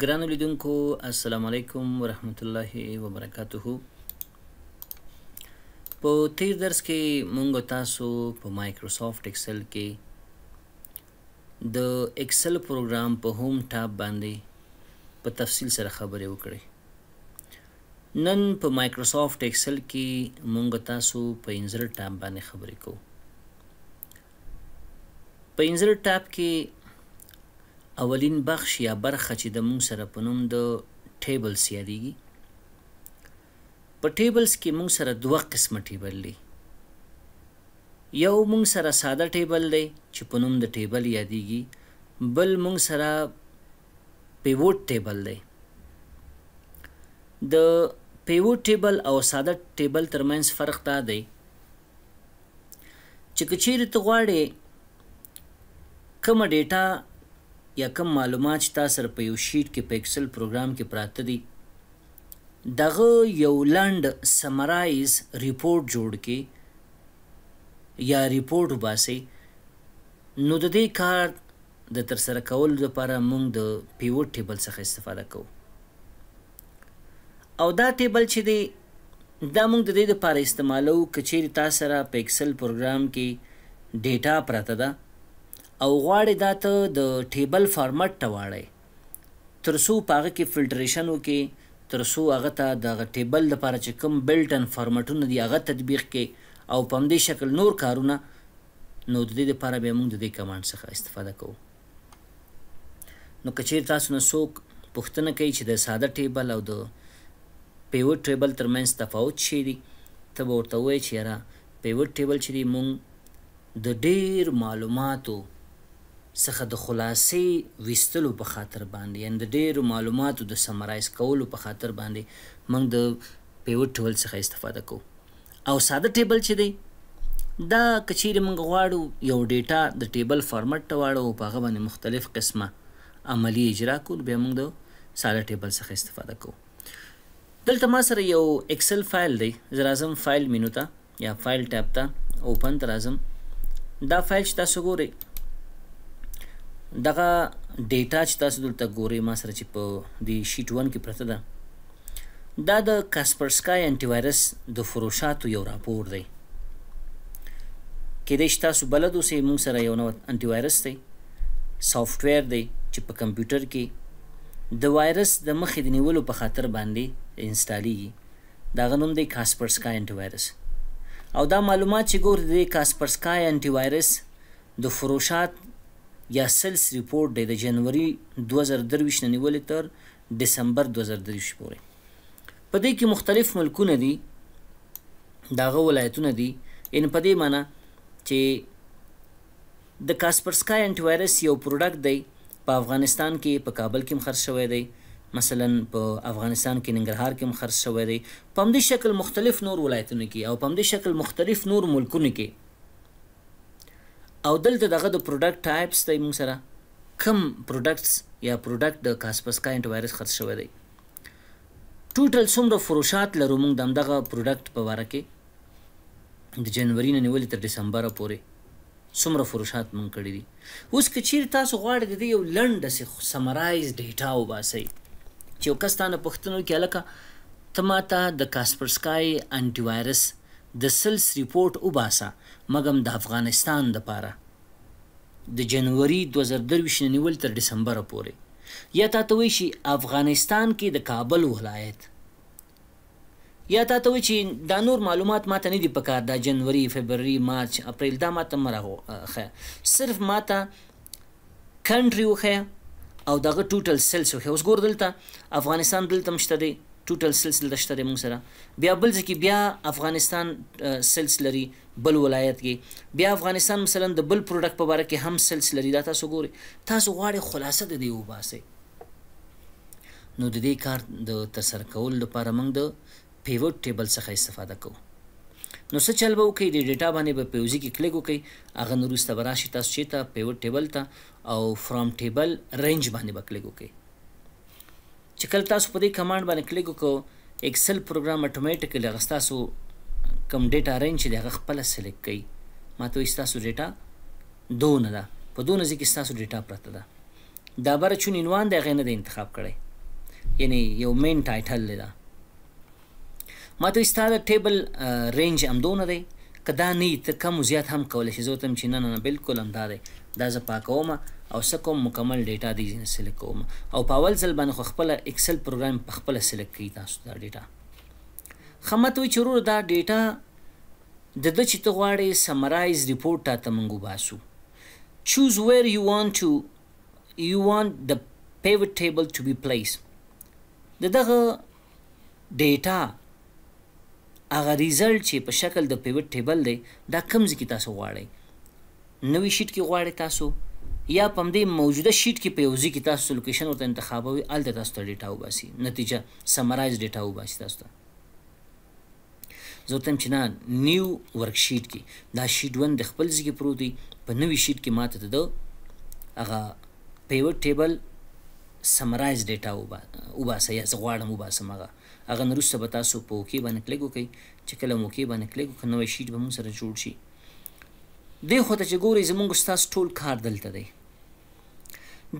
ګران ولیدونکو السلام علیکم ورحمت الله وبرکاته په تیر درس کې مونږ تاسو په مایکروسافټ ایکسل کې د ایکسل پروګرام په هوم ټاب باندې په تفصیل سره خبرې وکړې نن په مایکروسافټ ایکسل کې مونږ تاسو په انزر ټاب باندې خبرې کوو په انزر ټاب کې اولین بخش یا برخه چې د مونږ سره په نوم د ټیبلز یادېږي په ټیبلز کې مونږ سره دوه قسمه ټیبل دی یو مونږ سره ساده ټیبل دی چې په نوم د ټیبل یادېږي بل مونږ سره پیوټ ټیبل دی د پیوټ ټیبل او ساده ټیبل ترمنځ فرق دا دی چې کچېرې ته غواړې کومه ډیټا یا کم معلومات چې تاسو سره په یو شیټ کې په ایکسل پروګرام کې پراته دي دغه یو لاند سمرایز ریپورت جوړ کې یا ریپورت وباسي نو د دې کار د تر سره کولو لپاره موږ د پیوټ ټیبل څخه استفاده کوو او دا ټیبل چې دی دا موږ د دې لپاره استعمالو کچېری تاسو سره په ایکسل پروګرام کې ډیټا پراته ده او غواړې دا ته د ټیبل فارمټ ته واړې ترسو پاغه کې فلټریشن وکې ترسو هغه ته د ټیبل لپاره چې کوم بلټن فارمټونه دی هغه تطبیق کې او په دې شکل نور کارونه نو د دې لپاره به موږ د دې کمانډ څخه استفاده کوو نو کچیر تاسو نو څوک پوښتنه کوي چې د ساده ټیبل او د پیوټ ټیبل ترمنځ تفاوت شي دی ته به ورته وایي چې یاره پیوټ ټیبل چې دی مونږ د ډیر معلوماتو څخه د خلاصې وستلو په خاطر باندې یعنی د ډیرو معلوماتو د سمرایز کولو په خاطر باندې موږ د پیوټ ټول څخه استفاده کوو او ساده ټیبل چې دی دا کچیر موږ غواړو یو ډیټا د ټیبل فارمټ ته واړو په هغه باندې مختلف قسمه عملی اجرا کول بیا موږ د ساده ټیبل څخه استفاده کوو دلته ما سره یو ایکسل فایل دی زه راځم فایل مینو ته یا فایل ټیب ته اوپن ته راځم دا فایل چې تاسو ګورئ دغه ډیټا چې تاسو دلته ګورئ ما سره چې په دی شیټ 1 کې پرته ده دا د کاسپرسکای انټي وایرس د فروشاتو یو راپور دی کله چې تاسو بلد اوسئ موږ سره یو نو انټي وایرس دی سافټویر دی چې په کمپیوټر کې د وایرس د مخې د نیولو په خاطر باندې انسټالیږي دا غنوم دی کاسپرسکای انټي وایرس او دا معلومات چې ګور دی کاسپرسکای انټي وایرس د فروشات یا سلس ریپورت دی د جنوري 2023 نه نیولې تر دسمبر 2023 پورې په دې کې مختلف ملکونه دي داغه ولایتونه دي ان په دې معنی چې د کاسپرسکای انټي وایرس یو پروډکټ دی په افغانستان کې په کابل کې مخرج شوی دی مثلا په افغانستان کې ننګرهار کې مخرج شوی دی په همدې شکل مختلف نور ولایتونو کې او په همدې شکل مختلف نور ملکونو کې او دلته دغه د پروډکټ ټایپس دی موږ سره کم پروډکټس یا پروډکټ د کاسپسکا انټي وایرس خرڅ شوی دی ټوټل څومره فروشات لرو موږ د همدغه پروډکټ په واره کې د جنوري نه نیولې تر ډسمبر پورې څومره فروشات موږ کړی دي اوس که چیرې تاسو غواړئ د یو لنډ سې سمرایز ډیټا وباسئ چې یو کس تا نه پوښتنه وکړي هلکه ته ما ته د کاسپرسکای انټي وایرس د سلس ریپورت وباسه مګم د افغانستان د پاره د جنوري 2023 نیول تر دسمبر پورې یا تاسو وی شي افغانستان کې د کابل ولایت یا تاسو چې دا نور معلومات ماته نه دي پکار دا جنوري فبرवरी مارچ اپریل دا ماته مرغو خه صرف ماته کنټری وخه او دغه ټوټل سلس وخه اوس ګور دلته افغانستان دلته مشته دی ټوټل سلسله شته موږ سره بیا بل ځکه بیا افغانستان سلسلري بل ولایت کې بیا افغانستان مثلا د بل پروډکټ په اړه کې هم سلسلري دا تاسو ګوري تاسو غواړئ خلاصه د دی وباسي نو د دې کار د تسر کول لپاره موږ د پیوټ ټیبل څخه استفاده کوو نو څه چل به وکړي د ډیټا باندې به پیوزي کې کلیک وکړي هغه نورسته به راشي تاسو چې ته پیوټ ټیبل ته او فرام ټیبل رینج باندې به کلیک وکړي چې کله تاسو په دې کمانډ باندې کلیک وکړو ایکسل پروګرام اتوماتیکلی هغه ستاسو کم ډیټا رینج دی هغه خپله سلیکټ کوي ما ته وایي ستاسو ډیټا دونه ده په دونه ځای کې ستاسو ډیټا پرته ده دا بره چون عنوان د هغې نه دی انتخاب کړی یعنی یو مین ټایټل دی دا ما ته ستا د ټیبل رینج همدونه دی که دا نه ته کم زیات هم کولی شي زه ورته چې نه نه نه بالکل همدا دی دا زه پاکوم او څه کوم مکمل ډیټا دی سلیکټ کوم او په اول ځل باندې خپل ایکسل پروګرام په خپل سلیکټ کی تاسو دا ډیټا خمت وی چرور دا ډیټا د د چته غواړي سمرایز ریپورت ته تمنګو باسو choose where you want to you want the pivot table to be placed د دغه ډیټا هغه ریزلټ چې په شکل د پیوټ ټیبل دی دا کم ځکه تاسو غواړئ نوې شیټ کې غواړئ تاسو یا پم دې موجوده شیټ کې په یو ځی کې تاسو لوکیشن ورته انتخابوي الته تاسو ډیټا وباسي نتیجه سمرایز ډیټا وباسي تاسو ته زوتم چې نه نیو ورک شیټ کې دا شیټ 1 د خپل ځی کې پروت دی په نوې شیټ کې ماته ته دو هغه پیوټ ټیبل سمرایز ډیټا وباسه یا غواړم وباسه مګه هغه نرسته به تاسو په اوکی باندې کلیک وکړئ چې کله مو کې باندې کلیک وکړئ نوې شیټ به مو سره جوړ شي دی خو ته چې ګوري زمونږ ستاسو ټول کار دلته دی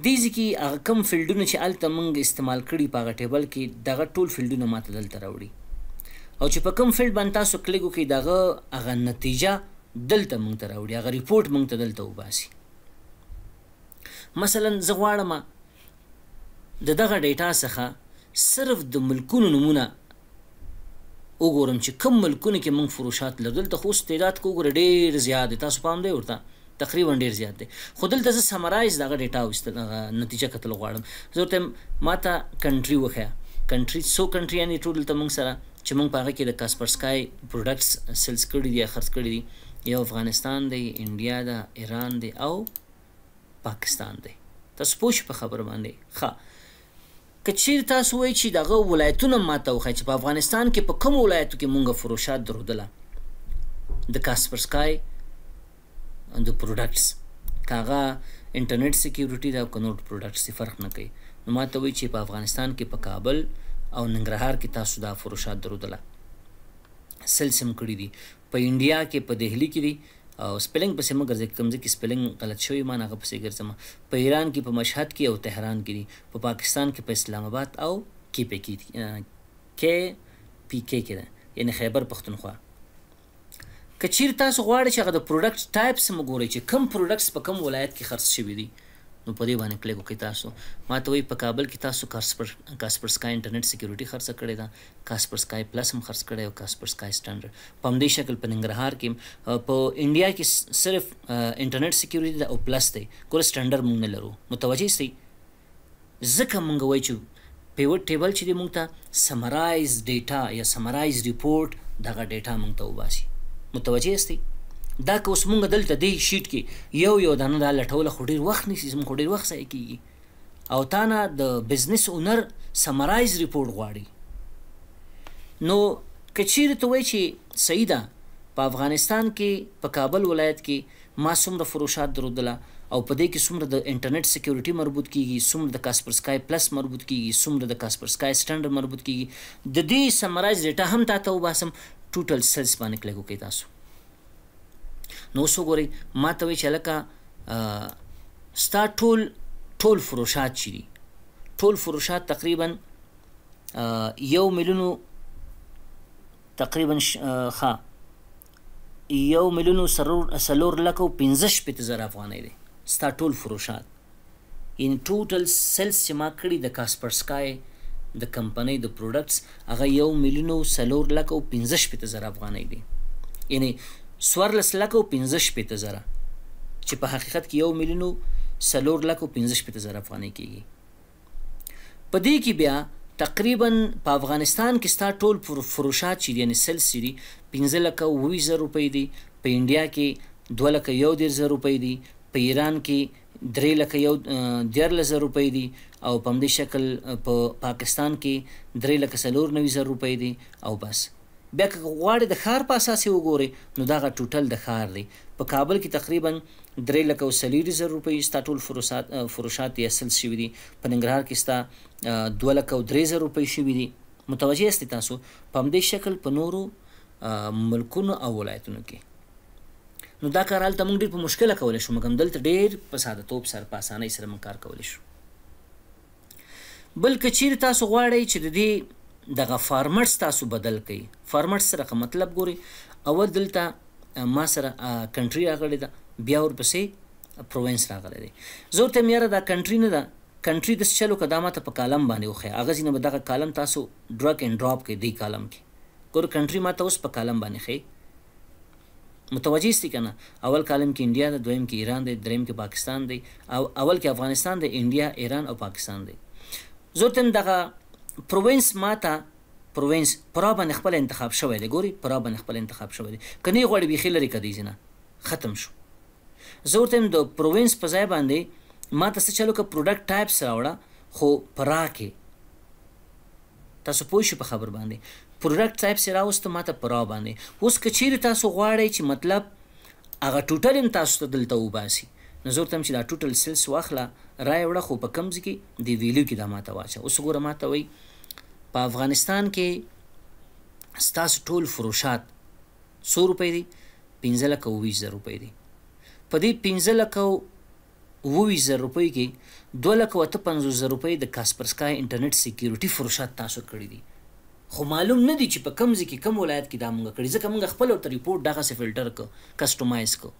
دې ځکه هغه کم فیلډونه چې الته مونږ استعمال کړي په هغه ټیبل کې دغه ټول فیلډونه ماته دلته راوړي او چې په کم فیلډ باندې تاسو کلیک وکړئ دغه هغه نتیجه دلته مونږ ته راوړي هغه ریپورت مونږ ته دلته وباسي مثلا زه غواړم د دغه ډیټا څخه صرف د ملکونو نمونه وګورم چې کوم ملکونه کې موږ فروشات لرل ته خو استعداد کو ګور ډیر زیات تاسو پام دی ورته تقریبا ډیر زیات دی خو دلته زه سمرایز دغه ډیټا وست نتیجه کتل غواړم زه ته ماته کنټری وخیا کنټری سو کنټری یعنی ټول ته موږ سره چې موږ پاغه کې د کاسپرسکای پروډکټس سیلز کړي دي خرڅ کړي دي یو افغانستان دی انډیا دا ایران دی او پاکستان دی تاسو پوښ په خبر باندې ښه کچیر تاسو وایي چې دغه ولایتونه ماته وخی چې په افغانستان کې په کوم ولایتو کې مونږه فروشات درودله د کاسپرسکای اند پروډکټس کاغه انټرنیټ سکیورټي دا کنوټ پروډکټس څه فرق نه کوي نو ماته وایي چې په افغانستان کې په کابل او ننګرهار کې تاسو دا فروشات درودله سلسم کړی دي په انډیا کې په دهلی کې دي او سپیلنګ پسې مګر کوم ځکه سپیلنګ غلط شوی ما نه پسې ګرځم په ایران کې په مشهد کې او تهران کې دي په پاکستان کې په اسلام آباد او کې پې کې کې پی کې کې ده یعنی خیبر پختونخوا کچیر تاسو غواړئ چې هغه د پروډکټ ټایپ سم وګورئ چې کوم پروډکټس په کوم ولایت کې خرڅ شوی دي نو په دې باندې کلیک وکړئ تاسو ما ته وایي په کابل کې تاسو کاسپر کاسپر سکای انټرنیټ سکیورټي خرڅ کړی دا کاسپر سکای پلس هم خرڅ کړی او کاسپر سکای سټانډرډ په همدې شکل په ننګرهار کې په انډیا کې صرف انټرنیټ سکیورټي او پلس دی کور سټانډرډ موږ نه لرو متوجه سئ ځکه مونږ وایو چې پیوټ ټیبل چې موږ ته سمرایز ډیټا یا سمرایز ریپورت دغه ډیټا موږ ته وباسي متوجه یاستئ دا که اوس مونږ دلته دی شیټ کې یو یو دانه دا لټول خو ډیر وخت نیسي زموږ ډیر وخت ځای کیږي او تا نه د بزنس اونر سمرایز ریپورت غواړي نو کچیر ته وای چې سیدا په افغانستان کې په کابل ولایت کې ما څومره فروشات درودله او په دې کې څومره د انټرنیټ سکیورټي مربوط کیږي څومره د کاسپر سکای پلس مربوط کیږي څومره د کاسپر سکای سټانډرډ مربوط کیږي د دې سمرایز ډیټا هم تاسو وباسم ټوټل سیلز باندې کلیک وکړئ تاسو نو سو ګوري ما ته وی چلکه ستا ټول ټول فروشات چي ټول فروشات تقریبا یو ملیونو تقریبا ښا یو ملیونو سرور سلور لکو 15 پته زر افغانۍ دي ستا ټول فروشات ان ټوټل سیلز چې ما کړی د کاسپرسکای د کمپنۍ د پروډکټس هغه یو ملیونو سلور لکو 15 پته زر افغانۍ دي یعنی سوارلس لک او 15 شپته زره چې په حقیقت کې یو میلیون سلور لک او 15 شپته زره افغاني کېږي په دې کې بیا تقریبا په افغانستان کې ستا ټول فروشات چې یعنی سل سری 15 لک او 20 روپۍ دي په انډیا کې 2 لک یو ډیر زره روپۍ دي په ایران کې درې لکه یو ډیر لزر روپۍ دي او په همدې شکل په پا پاکستان کې درې لکه سلور نوي زر روپۍ دي او بس بیا که غواړې د ښار په اساس یې وګورې نو دغه ټوټل د ښار دی په کابل کې تقریبا درې لکه او څلېروي زره روپۍ ستا ټول فروشات فروشات یې اصل شوي دي په ننګرهار کې ستا دوه لکه او درې زره روپۍ شوي دي متوجه یاستې تاسو په همدې شکل په نورو ملکونو او ولایتونو کې نو دا کار هلته موږ ډېر په مشکله کولی شو مګم دلته ډېر په ساده توب سره په اسانۍ سره موږ کار کولی شو بل که چیرې تاسو غواړئ چې د دې دغه فارمټس تاسو بدل کړئ فارمټ سره مطلب ګوري اول دلته ما سره کنټري راغلی ده بیا ورپسې پروینس راغلی دی زور ته میاره دا کنټري نه ده کنټري د چلو قدامت په کالم باندې وخه اغه ځینې به دغه کالم تاسو ډرګ اینڈ ډراپ کې دی کالم کې ګور کنټري ماته اوس په کالم باندې خې متوجه ستې کنه اول کالم کې انډیا ده دویم کې ایران دی دریم کې پاکستان دی او اول کې افغانستان دی انډیا ایران او پاکستان دی زور ته دغه پروینس ماته پروینس پرابن خپل انتخاب شوی دی ګوري پرابن خپل انتخاب شوی دی کني غوړي بيخي لري کدي زنه ختم شو زورتم د پروینس په ځای باندې ما تاسو چلو ک پروډکټ ټایپ سراوړه خو پرا کې تاسو پوه شئ په خبر باندې پروډکټ ټایپ سراوست ما ته پرا باندې اوس کچیر تاسو غواړئ چې مطلب هغه ټوټل هم تاسو ته دلته وباسي نظر تم چې دا ټوټل سیلس واخله راي وړه خو په کمز کې دی ویلیو کې دا ماته واچه اوس ګوره ماته وای په افغانستان کې ستاسو ټول فروشات 100 روپۍ دي 15 لک 20000 روپۍ دي په دې 15 لک 20000 روپۍ کې 2 لک 25000 روپۍ د کاسپرسکای انټرنیټ سکیورټي فروشات تاسو کړی دي خو معلوم نه دي چې په کم ځکه کم ولایت کې دا مونږ کړی ځکه مونږ خپل تر ریپورت دغه سه فلټر کو کسٹمایز کو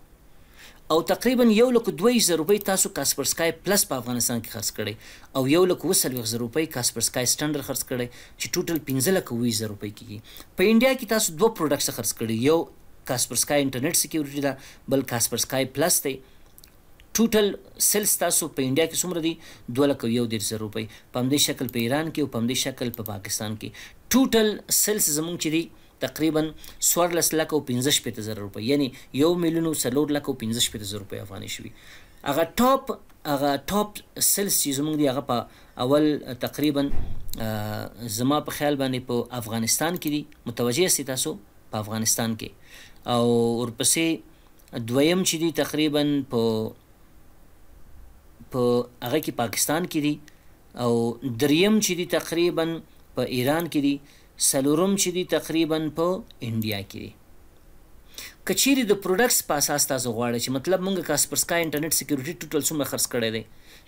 او تقریبا یو لک دوی زر روپۍ تاسو کاسپرسکای پلس په افغانستان کې خرڅ کړي او یو لک وسل زر روپۍ کاسپرسکای سټانډر خرڅ کړي چې ټوټل 15 لک وی زر روپۍ کیږي په انډیا کې تاسو دوه پروډکټس خرڅ کړي یو کاسپرسکای انټرنیټ سکیورټي ده بل کاسپرسکای پلس دی ټوټل سیلز تاسو په انډیا کې څومره دي دوه لک یو دېرش زره روپۍ په همدې شکل په ایران کې او په همدې شکل په پاکستان کې ټوټل سیلز زموږ چې دي تقریبا 1415 روپۍ یعنی 1 میلیون 1415 روپۍ افغاني شوي هغه ټاپ هغه ټاپ سلس چې زمونږ دی هغه په اول تقریبا زما په خیال باندې په افغانستان کې دي متوجه سي تاسو په افغانستان کې او ورپسې دویم چې دی تقریبا په په هغه کې پاکستان کې دي او دریم چې دی تقریبا په ایران کې دي سلورم چې دی تقریبا په انډیا کې دی کچېری د پروډکټس په اساس تاسو غواړئ چې مطلب مونږه کاسپرسکا انټرنیټ سکیورټي ټوټل څومره خرڅ کړی دی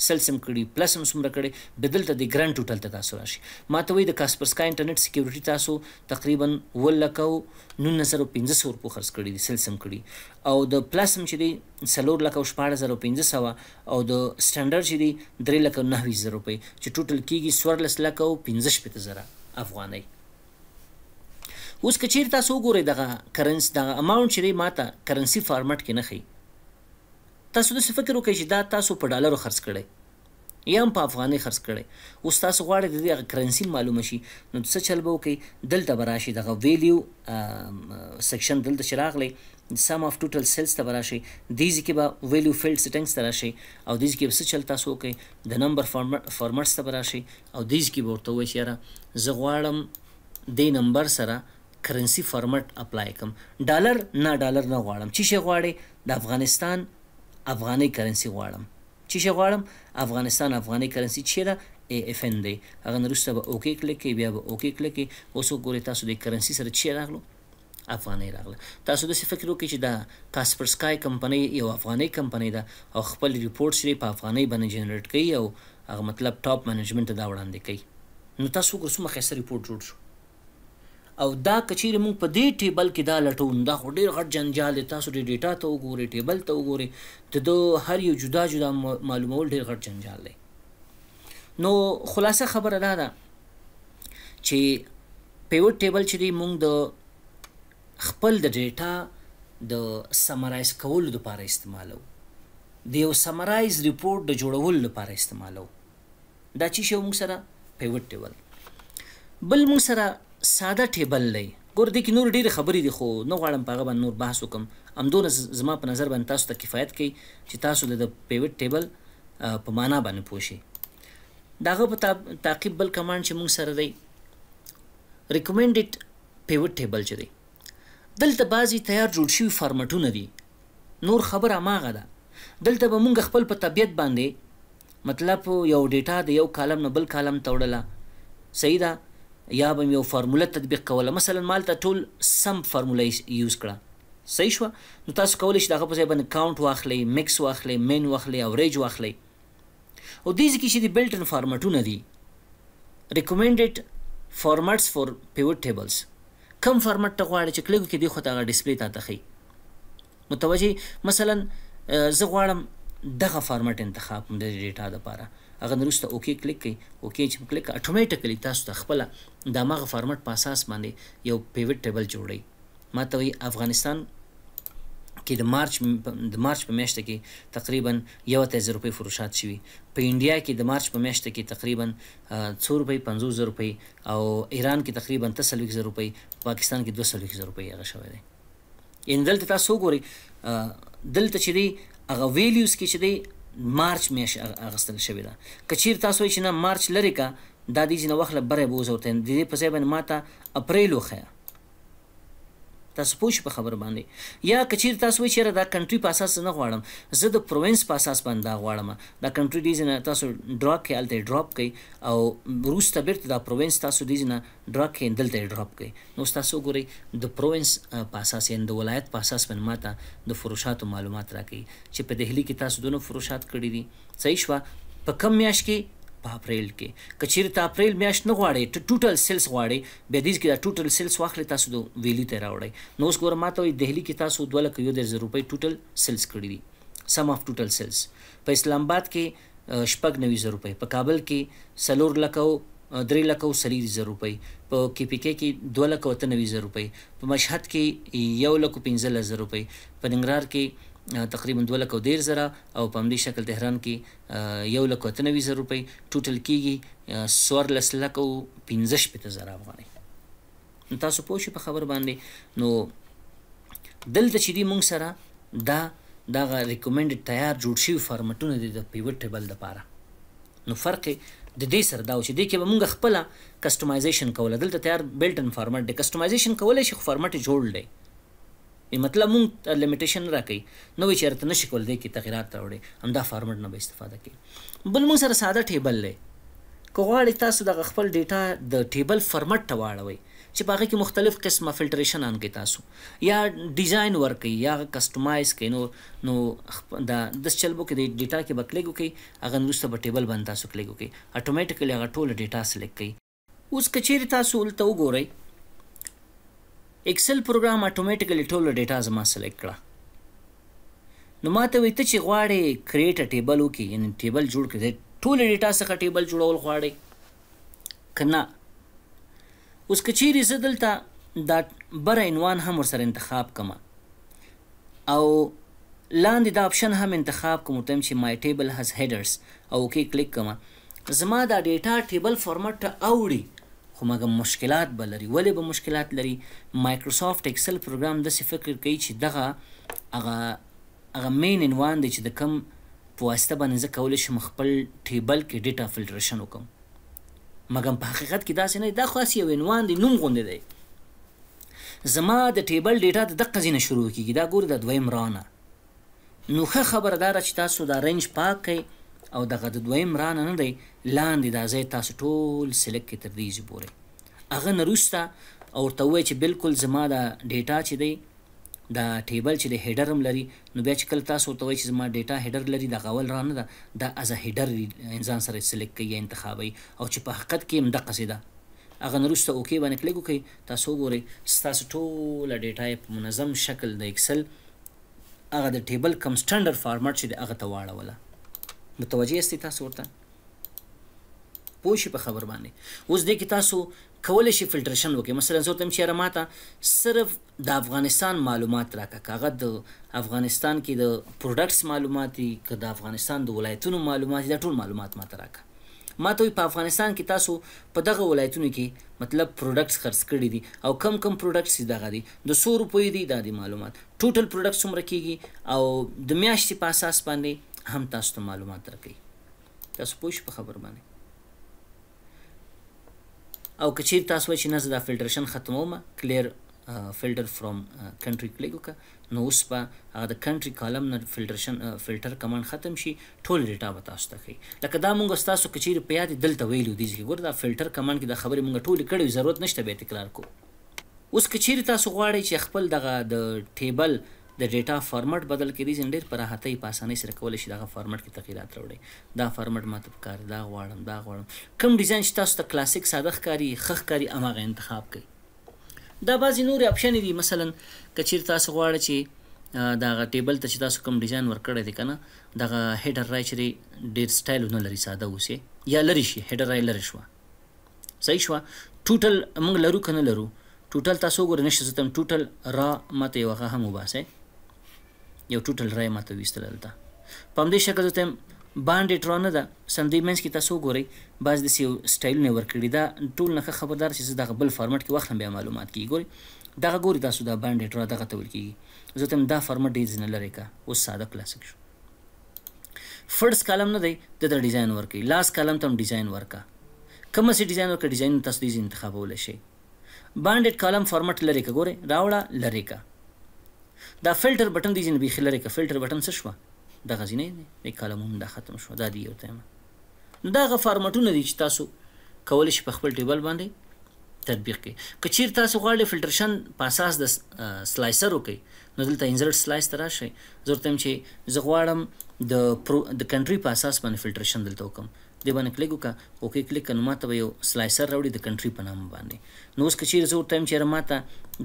سل سم کړي پلس هم څومره کړي بدل ته د ګران ټوټل ته تاسو راشي ماته وایي د کاسپرسکا انټرنیټ سکیورټي تاسو تقریبا ولکو نو نظر 1500 روپو خرڅ کړي دي سل سم کړي او د پلس هم چې دی سلور لکو 14500 او د سټانډرډ چې دی 3 لکو 9000 روپۍ چې ټوټل کیږي 14 لکو 15000 افغانۍ اوس کچیر تاسو وګورئ دغه کرنس دغه اماونت چې ماته کرنسي فارمټ کې نه خي تاسو د فکر وکړئ چې دا تاسو په ډالرو خرڅ کړئ یا هم په افغانۍ خرڅ کړئ اوس تاسو غواړئ د دې کرنسي معلومه شي نو څه چل به وکړي دلته به راشي دغه ویلیو سیکشن دلته چې راغلی سم اف ټوټل سیلز ته راشي دیز کې به ویلیو فیلډ سیټینګز ته راشي او دیز کې څه چل تاسو کوي د نمبر فارمټس ته راشي او دیز کې به ورته وایي یاره زه غواړم دې نمبر سره کرنسی فارمټ اپلای کوم ډالر نه ډالر نه غواړم چې شي غواړي د افغانستان افغاني کرنسی غواړم چې شي غواړم افغانستان افغاني کرنسی چې دا ای اف ان دی هغه نرسته به اوکی کلیک کی بیا به اوکی کلیک کی اوس ګوري تاسو د کرنسی سره چې راغلو افغاني راغله تاسو د فکر وکړئ چې دا کاسپر سکای کمپنی یو افغاني کمپنی ده او خپل ریپورت لري په افغاني باندې جنریټ کوي او هغه مطلب ټاپ منیجمنت دا وړاندې کوي نو تاسو ګورئ څومره ښه ریپورت جوړ شو او دا کچیر مونږ په دې ټیبل کې دا لټون دا خو ډیر غټ جنجال دی تاسو ډیر ډیټا ته وګورئ ټیبل ته وګورئ د دو هر یو جدا جدا معلومول ډیر غټ جنجال دی نو خلاصه خبره دا ده چې پیوټ ټیبل چې مونږ د خپل د ډیټا د سمرایز کولو لپاره استعمالو د یو سمرایز ریپورت د جوړولو لپاره استعمالو دا چې شی مونږ سره پیوټ ټیبل بل مونږ سره ساده ټیبل لې ګور دې کې نور ډېر خبرې دي خو نه غواړم په هغه باندې نور بحث وکم امدون زما په نظر باندې تاسو ته کفایت کوي چې تاسو د پیوټ ټیبل په معنا باندې پوښی داغه په تعقیب بل کمانډ چې موږ سره دی ریکمندډ پیوټ ټیبل چې دی دلته بعضی تیار جوړ شوی فارمټونه دي نور خبره ماغه ده دلته به موږ خپل په طبیعت باندې مطلب یو ډیټا د یو کالم نه بل کالم توړله صحیح ده یا به یو فارموله تطبیق کوله مثلا مالته ټول سم فارموله یوز کړه صحیح شو نو تاسو کولی شئ دغه په ځای باندې کاونټ واخلئ مکس واخلئ مین واخلئ اوریج واخلئ او دیز کې چې دی بلټ ان فارمټونه دي ریکمندډ فارمټس فور پیوټ ټیبلز کم فارمټ ته غواړئ چې کلیک کې دی خو ته ډیسپلی ته تخی متوجي مثلا زه غواړم دغه فارمټ انتخاب کوم د ډیټا لپاره هغه نرسته اوکی کلیک کړئ اوکی چې کلیک اتوماتیکلی تاسو ته خپل د ماغه فارمټ په اساس باندې یو پیوټ ټیبل جوړی ماته وی افغانستان کې د مارچ د مارچ په میاشت کې تقریبا یو تاسو روپی فروشات شوي په انډیا کې د مارچ په میاشت کې تقریبا 200 روپی 500 روپی او ایران کې تقریبا 300 روپی پاکستان کې 200 روپی هغه شوی دی ان دلته تاسو ګوري دلته چې دی هغه ویلیوز کې چې دی مارچ میش اغستل شوې ده کچیر تاسو چې نه مارچ لري کا د دې جن وخت لبره بوزو ته د دې په ځای باندې ماته اپریل وخه تاسو پوه شئ په خبره باندې یا کچیر تاسو وایي چې دا کنټري په اساس نه غواړم زه د پروینس په اساس باندې دا غواړم دا کنټري ډیز نه تاسو ډرا کې الته ډراپ کوي او روس ته بیرته دا پروینس تاسو ډیز نه ډرا کې دلته ډراپ کوي نو تاسو ګورئ د پروینس په اساس یې د ولایت په اساس باندې ماته د فروشاتو معلومات راکړي چې په دهلی کې تاسو دونه فروشات کړی دي صحیح شوه په کم میاش کې په اپریل کې کچیر ته اپریل میاشت نه غواړي ته ټوټل سیلز غواړي به دې کې دا ټوټل سیلز واخلې تاسو د ویلی ته راوړی نو اوس ګورم ماته وي دهلی کې تاسو 2 لک یو د روپۍ ټوټل سیلز کړی دي سم اف ټوټل سیلز په اسلام آباد کې شپږ نوي زر روپۍ په کابل کې سلور لکو درې لک او سری زر روپۍ په کې پی کې کې دوه لک او تنوي زر روپۍ په مشهد کې یو لک او پنځه زر روپۍ په ننګرهار کې تقریبا 213000 او په همدې شکل تهران کې یو لک 90000 روپۍ ټوټل کېږي سور لسلک او 15000 افغانۍ تاسو پوه شئ په خبر باندې نو دلته چې دی مونږ سره دا دا ریکمندډ تیار جوړ شوی فارمټونه دي د پیوټ ټیبل لپاره نو فرق د دې سره دا چې د کې موږ خپل کسټمایزیشن کول دلته تیار بلټن فارمټ دی کسټمایزیشن کولای شي خو فارمټ جوړ دی مطلب مونږ لیمیټیشن راکې نو وی چیرته نشي کول دی کې تغیرات راوړي همدا فارمټ نه به استفاده کوي بل مونږ سره ساده ټیبل لې کوغواړی تاسو د خپل ډیټا د ټیبل فارمټ ته واړوي چې باغې کې مختلف قسمه فلټریشن ان کې تاسو یا ډیزاین ور کوي یا کسٹمایز کوي نو نو دا د چلبو کې د ډیټا کې بکلیګو کوي هغه نوسته په ټیبل باندې تاسو کلیګو کوي اتوماتیکلی هغه ټول ډیټا سلیکټ کوي اوس کچېری تاسو ولته وګورئ اکسل پروګرام اتوماتیکلی ټول ډیټا زما سلیکټ کړه نو ماته وي ته چې غواړې کریټ ا ټیبل وکې یعنی ټیبل جوړ کړې ټول ډیټا څخه ټیبل جوړول غواړې کنه اوس کچېری زه دلته دا بر عنوان هم ورسره انتخاب کما او لاندې دا آپشن هم انتخاب کوم تم چې مای ټیبل هاز هډرز او کې کلیک کما زما دا ډیټا ټیبل فارمټ ته اوړي خو مګر مشکلات به لري ولې به مشکلات لري مایکروسافټ ایکسل پروګرام داسې فکر کوي چې دغه هغه هغه مین عنوان دی چې د کم په واسطه باندې زه کولی شم خپل ټیبل کې ډیټا فلټریشن وکم مګر په حقیقت کې داسې نه دا خو یو عنوان دی نوم غوندې دی زما د ټیبل ډیټا د دقه ځینه شروع کیږي دا ګوره د دویم رانه نو ښه خبره دا چې تاسو دا رنج پاک کړئ او دغه د دویم رانه نه دی لاندې دا ځای تاسو ټول سلیک کې تر دې پورې هغه نه روسته او ورته ووایي چې بالکل زما دا ډیټا چې دی دا ټیبل چې د هیډر هم لري نو بیا چې کله تاسو ورته وایي چې زما ډیټا هیډر لري دا غول رانه ده دا از هیډر انسان سره سلیک کوي یا انتخابوي او چې په حقیقت کې هم دغه ده هغه نرسته اوکی باندې کلیک وکړئ تاسو ګورئ ستاسو ټوله ډیټا په منظم شکل د اکسل هغه د ټیبل کم سټانډرد فارمټ چې هغه ته واړوله متوجه استی تاسو ورته پوه شي په خبر باندې اوس دې کې تاسو کولای شي فلټریشن وکړي مثلا زه تم چیرې ماته صرف د افغانستان معلومات راکا کاغه د افغانستان کې د پروډکټس معلومات دي که د افغانستان د ولایتونو معلومات دا ټول معلومات ماته راکا ماته په افغانستان کې تاسو په دغه ولایتونو کې مطلب پروډکټس خرڅ کړي دي او کم کم پروډکټس دغه دي د 100 روپۍ دي د معلومات ټوټل پروډکټ څومره کیږي او د میاشتې په اساس باندې هم تاسو ته معلومات راکړي تاسو پوښ په خبر باندې او کچیر تاسو چې نه زده فلټریشن ختموم کلیر فلټر فرام کنټری کلیک وکړه نو اوس په هغه د کنټری کالم نه فلټریشن فلټر کمانډ ختم شي ټول ډیټا به تاسو ته ښیي لکه دا موږ تاسو کچیر په یاد دلته ویلو دي چې ګور دا فلټر کمانډ کې د خبرې موږ ټول کړو ضرورت نشته به تکرار کو اوس کچیر تاسو غواړئ چې خپل دغه د ټیبل د ډیټا فارمټ بدل کړي ځین ډېر پراحته په اسانۍ سره کولی شي دغه فارمټ کې تغیرات راوړي دا فارمټ ماته پکار دا غواړم دا غواړم کوم ډیزاین چې تاسو ته کلاسیک ساده ښکاري ښه ښکاري هماغه انتخاب کړئ دا بعضې نورې اپشنې دي مثلا که چیرې تاسو غواړئ چې دغه ټیبل ته چې تاسو کوم ډیزاین ورکړی دی که نه دغه هیډر رای چېرې ډېر سټایل ونه لري ساده اوسې یا لرې شي هیډر رای لرې شوه صحیح شوه ټوټل موږ لرو که نه لرو ټوټل تاسو وګورئ نشته زه تم ټوټل را ماته یو هغه هم وباسئ یو ټوټل رای ماته ویستل دلته په همدې شکل زه ته باندې ترانه ده سم دې منس کې تاسو ګورئ بعض د سیو سټایل نه ورکړي دا ټول نه خبردار شي دغه بل فارمټ کې وخت به معلومات کی ګوري دغه ګوري تاسو دا باندې تر دغه تول کیږي زه ته دا فارمټ ډیز نه لري کا اوس ساده کلاسیک شو فرست کالم نه دی د ډیزاین ورکي لاس کالم ته ډیزاین ورکا کومه سي ډیزاین ورکړه ډیزاین تاسو دې انتخابول شي باندډ کالم فارمټ لری کا ګوره راوړه لری کا دا فلټر بٹن دی جنبی خلره کې فلټر بٹن څه شو دا غزینې دی کالمون دا ختم شو دا دی یو تیم نو دا غ فارمټونه دي چې تاسو کول شي په خپل ټیبل باندې تطبیق کې کچیر تاسو غواړئ فلټرشن په اساس د سلایسر وکړئ نو دلته انزرټ سلایس ته راشئ ضرورت هم چې زه غواړم د د کنټري په اساس باندې فلټرشن دلته وکم دې باندې کلیک وکړه اوکې کلیک کړه نو ماته به یو سلایسر راوړي د کنټري په نامه باندې نو اوس که چیرې زه ورته وایم چېرې ماته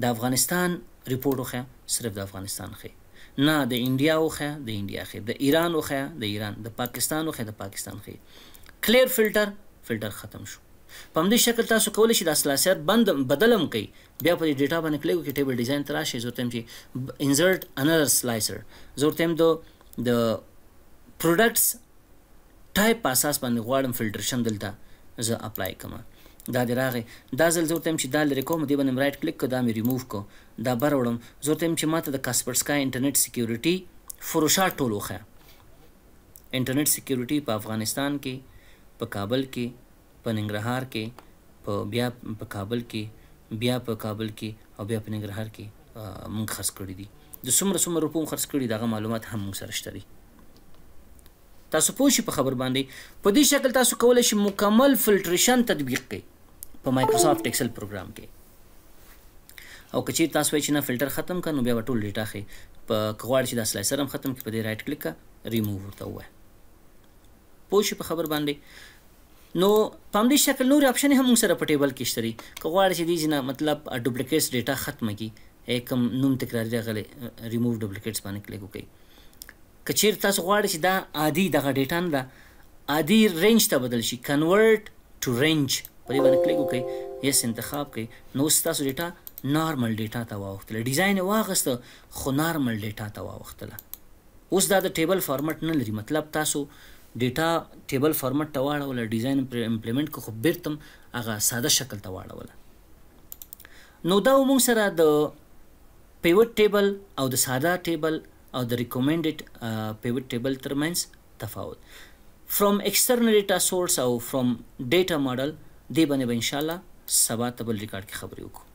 د افغانستان ریپورټ وښیه صرف د افغانستان ښیي نه د انډیا وښیه د انډیا ښیي د ایران وښیه د ایران د پاکستان وښیه د پاکستان ښیي کلیر فلټر فلټر ختم شو په همدې شکل تاسو کولی شئ دا سلایسر بند بدلم کوي بیا په دې ډیټا باندې کلیک وکړئ ټیبل ډیزاین ته راشئ زه ورته وایم چې انزرټ انذر سلایسر زه ورته وایم د د پروډکټس ټایپ په اساس باندې غواړم فلټریشن دلته زه اپلای کوم دا دی راغې دا ځل زه ورته چې دا لرې کوم دې باندې رائټ کلیک کو دا مې ریموو کو دا بر وړم زه ورته چې ماته د کاسپرسکا انټرنیټ سکیورټي فروشا ټول وخه انټرنیټ سکیورټي په افغانستان کې په کابل کې په ننګرهار کې په بیا په کابل کې بیا په کابل کې او بیا په ننګرهار کې مونږ خرڅ کړی دي د څومره څومره روپوم خرڅ کړی دغه معلومات هم مونږ سره شته دي تاسو پوه شئ په خبر باندې په دې شکل تاسو کولای شئ مکمل فلټریشن تطبیق کړئ په مایکروسافټ ایکسل پروګرام کې او که چیرې تاسو وایئ چې نه فلټر ختم کړه نو بیا به ټول ډیټا ښیي په که غواړئ چې دا سلایسر هم ختم کړي په دې رایټ کلیک کړه ریموو ورته ووایه پوه شئ په خبر باندې نو په همدې شکل نور اپشن هم موږ سره په ټیبل کې شته دي که غواړئ چې دې نه مطلب ډوپلیکیټس ډیټا ختم کړي کوم نوم تکراري راغلی ریموو ډوپلیکیټس باندې کلیک وکړئ کچیر تاسو غواړئ چې دا عادي دغه ډیټا نه ده عادي رینج ته بدل شي کنورټ ټو رینج په دې باندې کلیک وکړئ یس انتخاب کړئ نو ستاسو ډیټا نارمل ډیټا ته واوښتله ډیزاین یې واغسته خو نارمل ډیټا ته واوښتله اوس دا د ټیبل فارمټ نه لري مطلب تاسو ډیټا ټیبل فارمټ ته واړوله ډیزاین پر امپلیمنٹ کو خو بیرتم هغه ساده شکل ته واړوله نو دا موږ سره د پیوټ ټیبل او د ساده ټیبل او the recommended uh, pivot table ترمنځ تفاوت from external data source او from data model دی باندې به با ان شاء الله سبا تبل ریکارډ کې خبرې وکړو